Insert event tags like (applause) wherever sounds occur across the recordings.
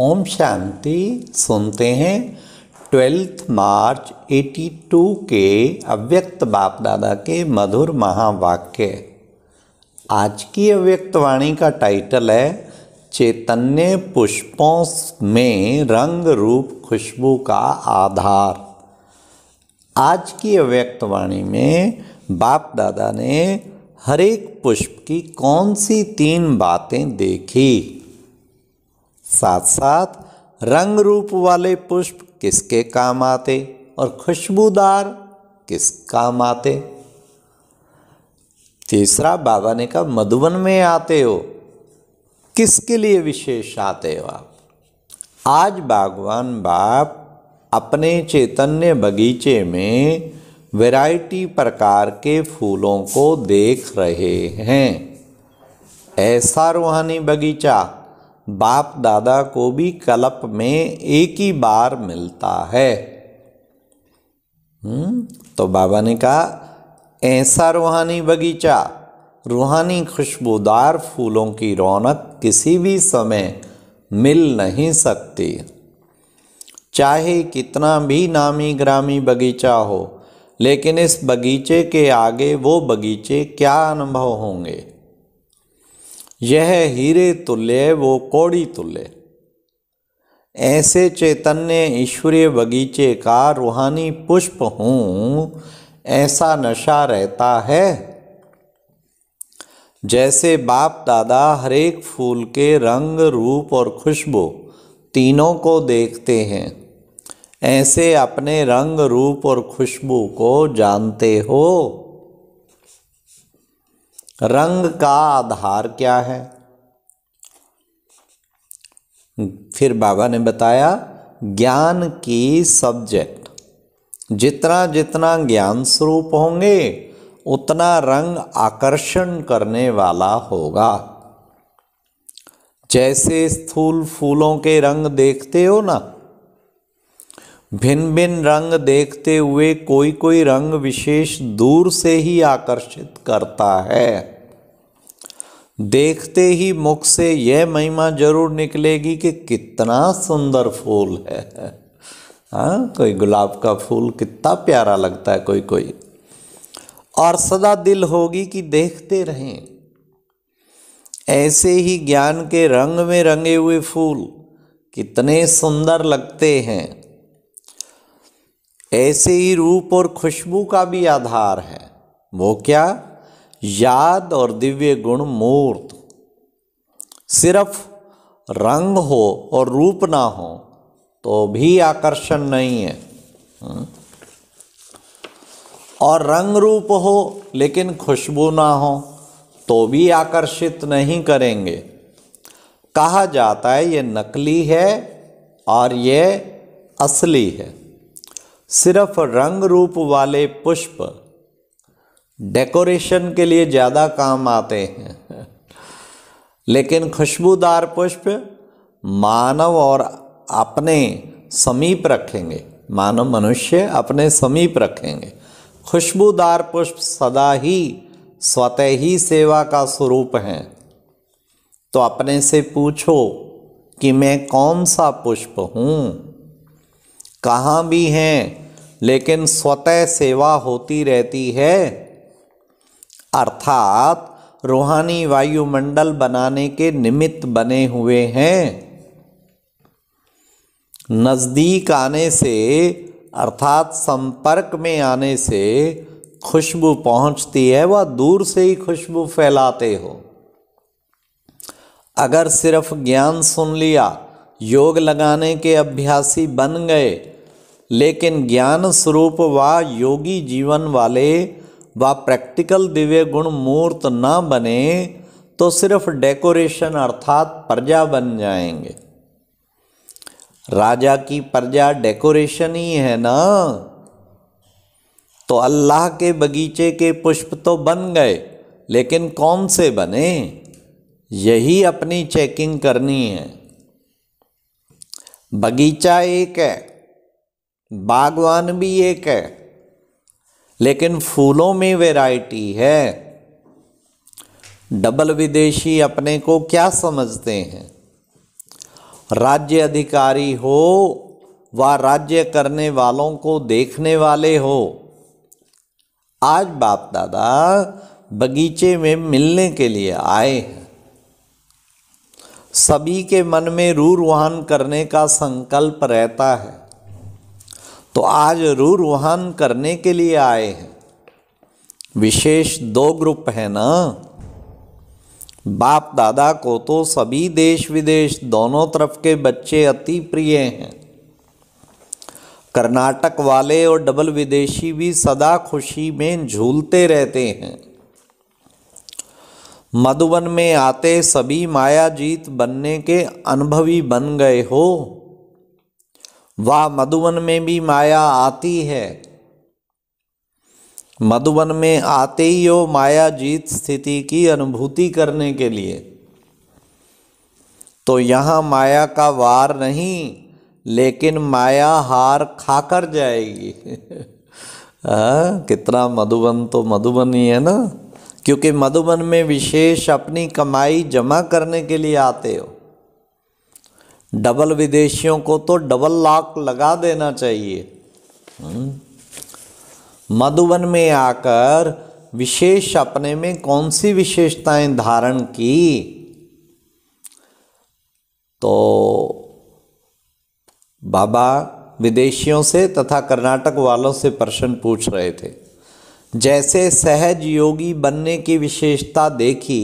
ओम शांति सुनते हैं twelfth March 82 के अव्यक्त बाप दादा के मधुर महावाक्य आज की अव्यक्त वाणी का टाइटल है चैतन्य पुष्पों में रंग रूप खुशबू का आधार आज की अव्यक्त वाणी में बाप दादा ने हरेक पुष्प की कौन सी तीन बातें देखी साथ साथ रंग रूप वाले पुष्प किसके काम आते और खुशबूदार किस काम आते तीसरा बाबा ने कहा मधुबन में आते हो किसके लिए विशेष आते हो आप आज बागवान बाप अपने चैतन्य बगीचे में वैरायटी प्रकार के फूलों को देख रहे हैं ऐसा रूहानी बगीचा बाप दादा को भी कलप में एक ही बार मिलता है हुँ? हम्म, तो बाबा ने कहा ऐसा रूहानी बगीचा रूहानी खुशबूदार फूलों की रौनक किसी भी समय मिल नहीं सकती चाहे कितना भी नामी ग्रामी बगीचा हो लेकिन इस बगीचे के आगे वो बगीचे क्या अनुभव होंगे यह हीरे तुल्य वो कौड़ी तुल्य ऐसे चैतन्य ईश्वरीय बगीचे का रूहानी पुष्प हूँ ऐसा नशा रहता है जैसे बाप दादा हरेक फूल के रंग रूप और खुशबू तीनों को देखते हैं ऐसे अपने रंग रूप और खुशबू को जानते हो रंग का आधार क्या है फिर बाबा ने बताया ज्ञान की सब्जेक्ट जितना जितना ज्ञान स्वरूप होंगे उतना रंग आकर्षण करने वाला होगा जैसे स्थूल फूलों के रंग देखते हो ना भिन्न भिन्न रंग देखते हुए कोई कोई रंग विशेष दूर से ही आकर्षित करता है देखते ही मुख से यह महिमा जरूर निकलेगी कि कितना सुंदर फूल है हाँ कोई गुलाब का फूल कितना प्यारा लगता है कोई कोई और सदा दिल होगी कि देखते रहें ऐसे ही ज्ञान के रंग में रंगे हुए फूल कितने सुंदर लगते हैं ऐसे ही रूप और खुशबू का भी आधार है वो क्या याद और दिव्य गुण मूर्त सिर्फ रंग हो और रूप ना हो तो भी आकर्षण नहीं है हम्म। और रंग रूप हो लेकिन खुशबू ना हो तो भी आकर्षित नहीं करेंगे कहा जाता है ये नकली है और ये असली है सिर्फ रंग रूप वाले पुष्प डेकोरेशन के लिए ज़्यादा काम आते हैं लेकिन खुशबूदार पुष्प मानव और अपने समीप रखेंगे मानव मनुष्य अपने समीप रखेंगे खुशबूदार पुष्प सदा ही स्वतः ही सेवा का स्वरूप है तो अपने से पूछो कि मैं कौन सा पुष्प हूँ कहाँ भी हैं लेकिन स्वतः सेवा होती रहती है अर्थात रूहानी वायुमंडल बनाने के निमित्त बने हुए हैं नज़दीक आने से अर्थात संपर्क में आने से खुशबू पहुंचती है वह दूर से ही खुशबू फैलाते हो अगर सिर्फ ज्ञान सुन लिया योग लगाने के अभ्यासी बन गए लेकिन ज्ञान स्वरूप व योगी जीवन वाले व प्रैक्टिकल दिव्य गुण मूर्त न बने तो सिर्फ डेकोरेशन अर्थात प्रजा बन जाएंगे राजा की प्रजा डेकोरेशन ही है ना तो अल्लाह के बगीचे के पुष्प तो बन गए लेकिन कौन से बने यही अपनी चेकिंग करनी है बगीचा एक है बागवान भी एक है लेकिन फूलों में वैरायटी है डबल विदेशी अपने को क्या समझते हैं राज्य अधिकारी हो व राज्य करने वालों को देखने वाले हो आज बाप दादा बगीचे में मिलने के लिए आए हैं सभी के मन में रूरवान करने का संकल्प रहता है तो आज रू रूहान करने के लिए आए हैं विशेष दो ग्रुप है ना बाप दादा को तो सभी देश विदेश दोनों तरफ के बच्चे अति प्रिय हैं कर्नाटक वाले और डबल विदेशी भी सदा खुशी में झूलते रहते हैं मधुबन में आते सभी मायाजीत बनने के अनुभवी बन गए हो वह मधुबन में भी माया आती है मधुबन में आते ही हो माया जीत स्थिति की अनुभूति करने के लिए तो यहाँ माया का वार नहीं लेकिन माया हार खा कर जाएगी (laughs) आ, कितना मधुबन तो मधुबन ही है ना क्योंकि मधुबन में विशेष अपनी कमाई जमा करने के लिए आते हो डबल विदेशियों को तो डबल लाख लगा देना चाहिए हम्म। मधुबन में आकर विशेष अपने में कौन सी विशेषताएं धारण की तो बाबा विदेशियों से तथा कर्नाटक वालों से प्रश्न पूछ रहे थे जैसे सहज योगी बनने की विशेषता देखी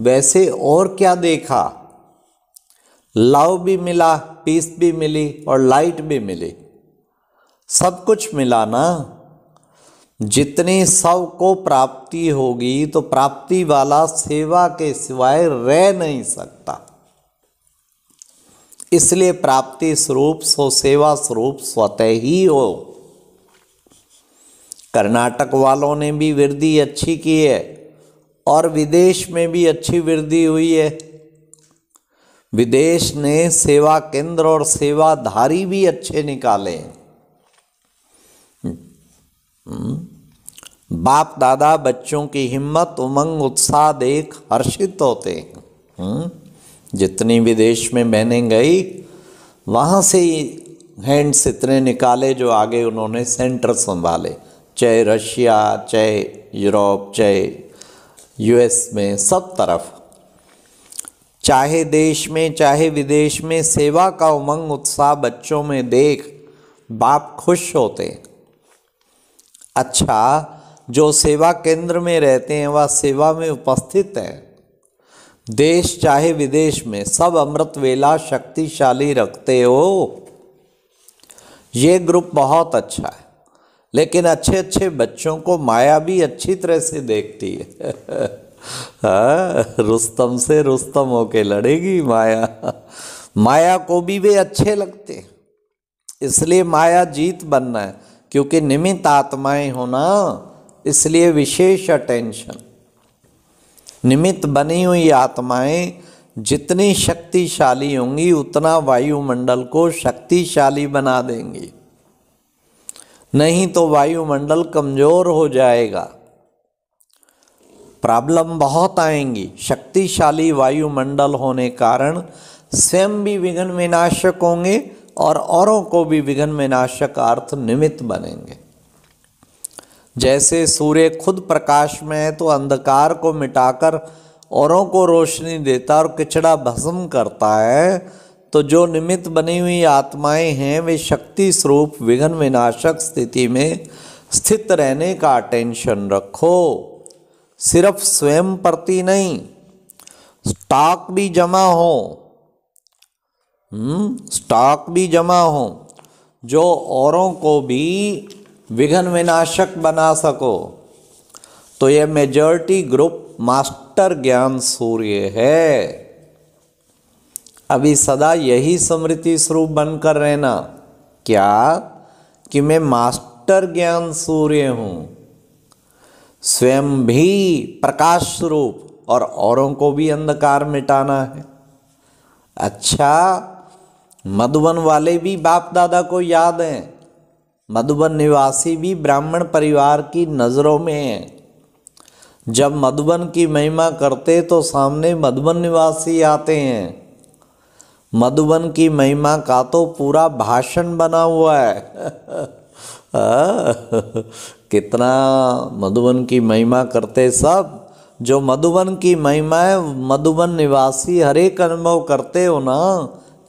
वैसे और क्या देखा लाव भी मिला पीस भी मिली और लाइट भी मिली सब कुछ मिला ना जितनी सब को प्राप्ति होगी तो प्राप्ति वाला सेवा के सिवाय रह नहीं सकता इसलिए प्राप्ति स्वरूप सो सेवा स्वरूप स्वतः ही हो कर्नाटक वालों ने भी वृद्धि अच्छी की है और विदेश में भी अच्छी वृद्धि हुई है विदेश ने सेवा केंद्र और सेवाधारी भी अच्छे निकाले बाप दादा बच्चों की हिम्मत उमंग उत्साह देख हर्षित होते जितनी विदेश में बहने गई वहाँ से ही हैंड्स इतने निकाले जो आगे उन्होंने सेंटर संभाले चाहे रशिया चाहे यूरोप चाहे यूएस में सब तरफ चाहे देश में चाहे विदेश में सेवा का उमंग उत्साह बच्चों में देख बाप खुश होते अच्छा जो सेवा केंद्र में रहते हैं वह सेवा में उपस्थित हैं देश चाहे विदेश में सब अमृत वेला शक्तिशाली रखते हो ये ग्रुप बहुत अच्छा है लेकिन अच्छे अच्छे बच्चों को माया भी अच्छी तरह से देखती है (laughs) हाँ, रुस्तम से रुस्तम होके लड़ेगी माया माया को भी वे अच्छे लगते इसलिए माया जीत बनना है क्योंकि निमित आत्माएं होना इसलिए विशेष अटेंशन निमित बनी हुई आत्माएं जितनी शक्तिशाली होंगी उतना वायुमंडल को शक्तिशाली बना देंगी नहीं तो वायुमंडल कमज़ोर हो जाएगा प्रॉब्लम बहुत आएंगी शक्तिशाली वायुमंडल होने कारण स्वयं भी विघ्न विनाशक होंगे और औरों को भी विघ्न विनाशक अर्थ निमित्त बनेंगे जैसे सूर्य खुद प्रकाश में है तो अंधकार को मिटाकर औरों को रोशनी देता और किचड़ा भस्म करता है तो जो निमित्त बनी हुई आत्माएं हैं वे शक्ति स्वरूप विघ्न विनाशक स्थिति में स्थित रहने का अटेंशन रखो सिर्फ स्वयं प्रति नहीं स्टॉक भी जमा हो स्टॉक हम्म, भी जमा हो जो औरों को भी विघन विनाशक बना सको तो ये मेजॉरिटी ग्रुप मास्टर ज्ञान सूर्य है अभी सदा यही स्मृति स्वरूप बनकर रहना क्या कि मैं मास्टर ज्ञान सूर्य हूँ स्वयं भी प्रकाश स्वरूप और औरों को भी अंधकार मिटाना है अच्छा मधुबन वाले भी बाप दादा को याद हैं मधुबन निवासी भी ब्राह्मण परिवार की नज़रों में हैं जब मधुबन की महिमा करते तो सामने मधुबन निवासी आते हैं मधुबन की महिमा का तो पूरा भाषण बना हुआ है (laughs) कितना मधुबन की महिमा करते सब जो मधुबन की महिमा है मधुबन निवासी हरेक अनुभव करते हो ना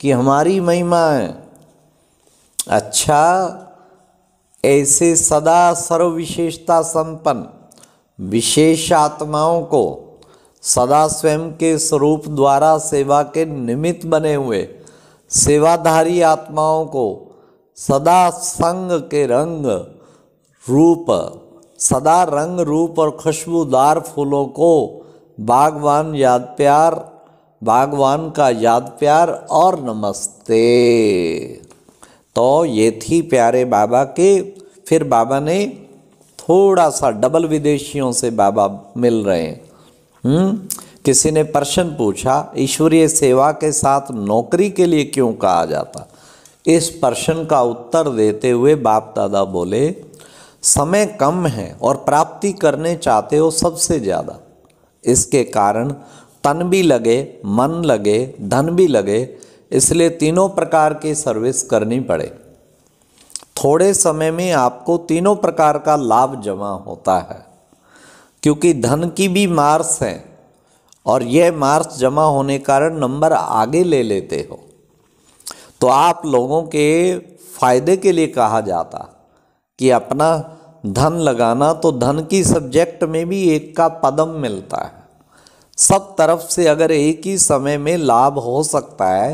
कि हमारी महिमा है अच्छा ऐसे सदा सर्व विशेषता संपन्न विशेष आत्माओं को सदा स्वयं के स्वरूप द्वारा सेवा के निमित्त बने हुए सेवाधारी आत्माओं को सदा संग के रंग रूप सदा रंग रूप और खुशबूदार फूलों को बागवान याद प्यार बागवान का याद प्यार और नमस्ते तो ये थी प्यारे बाबा के फिर बाबा ने थोड़ा सा डबल विदेशियों से बाबा मिल रहे हैं हुँ? हम्म, किसी ने प्रश्न पूछा ईश्वरीय सेवा के साथ नौकरी के लिए क्यों कहा जाता इस प्रश्न का उत्तर देते हुए बाप दादा बोले समय कम है और प्राप्ति करने चाहते हो सबसे ज़्यादा इसके कारण तन भी लगे मन लगे धन भी लगे इसलिए तीनों प्रकार की सर्विस करनी पड़े थोड़े समय में आपको तीनों प्रकार का लाभ जमा होता है क्योंकि धन की भी मार्स हैं और यह मार्स जमा होने कारण नंबर आगे ले लेते हो तो आप लोगों के फायदे के लिए कहा जाता कि अपना धन लगाना तो धन की सब्जेक्ट में भी एक का पदम मिलता है सब तरफ से अगर एक ही समय में लाभ हो सकता है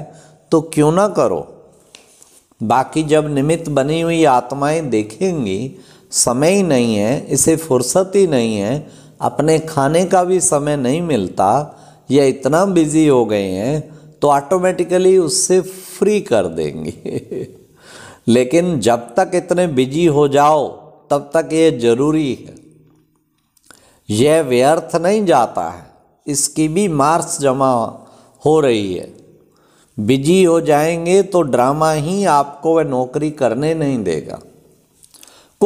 तो क्यों ना करो बाकी जब निमित्त बनी हुई आत्माएं देखेंगी समय ही नहीं है इसे फुर्सत ही नहीं है अपने खाने का भी समय नहीं मिलता या इतना बिजी हो गए हैं तो ऑटोमेटिकली उससे फ्री कर देंगे (laughs) लेकिन जब तक इतने बिजी हो जाओ तब तक ये जरूरी है यह व्यर्थ नहीं जाता है इसकी भी मार्क्स जमा हो रही है बिजी हो जाएंगे तो ड्रामा ही आपको वह नौकरी करने नहीं देगा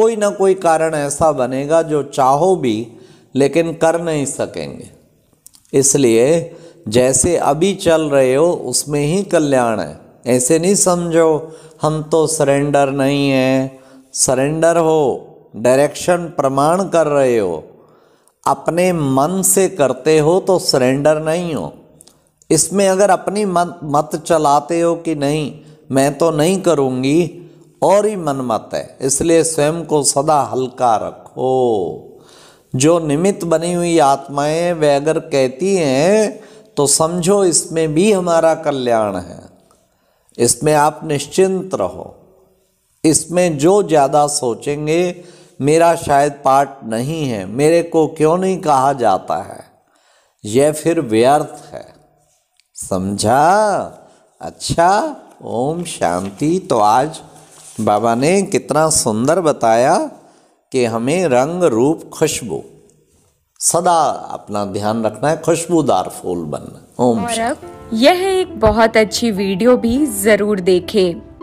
कोई ना कोई कारण ऐसा बनेगा जो चाहो भी लेकिन कर नहीं सकेंगे इसलिए जैसे अभी चल रहे हो उसमें ही कल्याण है ऐसे नहीं समझो हम तो सरेंडर नहीं है सरेंडर हो डायरेक्शन प्रमाण कर रहे हो अपने मन से करते हो तो सरेंडर नहीं हो इसमें अगर अपनी मत मत चलाते हो कि नहीं मैं तो नहीं करूँगी और ही मनमत है इसलिए स्वयं को सदा हल्का रखो जो निमित्त बनी हुई आत्माएं वे अगर कहती हैं तो समझो इसमें भी हमारा कल्याण है इसमें आप निश्चिंत रहो इसमें जो ज़्यादा सोचेंगे मेरा शायद पाठ नहीं है मेरे को क्यों नहीं कहा जाता है यह फिर व्यर्थ है समझा अच्छा ओम शांति तो आज बाबा ने कितना सुंदर बताया कि हमें रंग रूप खुशबू सदा अपना ध्यान रखना है खुशबूदार फूल बनना ओम शांति यह एक बहुत अच्छी वीडियो भी ज़रूर देखें